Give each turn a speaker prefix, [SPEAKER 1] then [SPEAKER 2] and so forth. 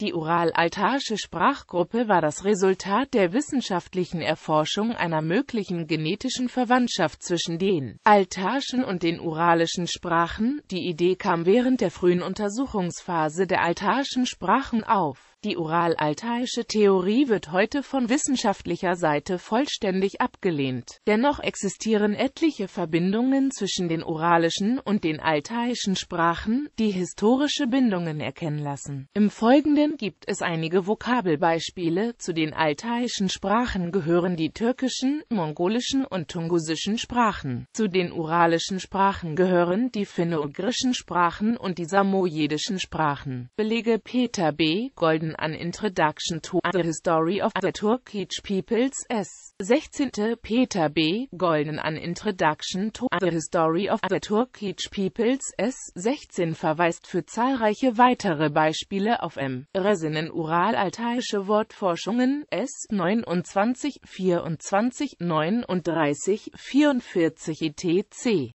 [SPEAKER 1] Die ural-altaische Sprachgruppe war das Resultat der wissenschaftlichen Erforschung einer möglichen genetischen Verwandtschaft zwischen den altaischen und den uralischen Sprachen. Die Idee kam während der frühen Untersuchungsphase der altaischen Sprachen auf die oral-altaische Theorie wird heute von wissenschaftlicher Seite vollständig abgelehnt. Dennoch existieren etliche Verbindungen zwischen den uralischen und den altaischen Sprachen, die historische Bindungen erkennen lassen. Im Folgenden gibt es einige Vokabelbeispiele. Zu den altaischen Sprachen gehören die türkischen, mongolischen und tungusischen Sprachen. Zu den uralischen Sprachen gehören die finno-ugrischen Sprachen und die samojedischen Sprachen. Belege Peter B. Golden an introduction to the history of the Turkish peoples s. 16. Peter B. Golden an introduction to the history of the Turkish peoples s. 16 verweist für zahlreiche weitere Beispiele auf M. Resinen Ural-Altaische Wortforschungen s. 29, 24, 39, 44 etc.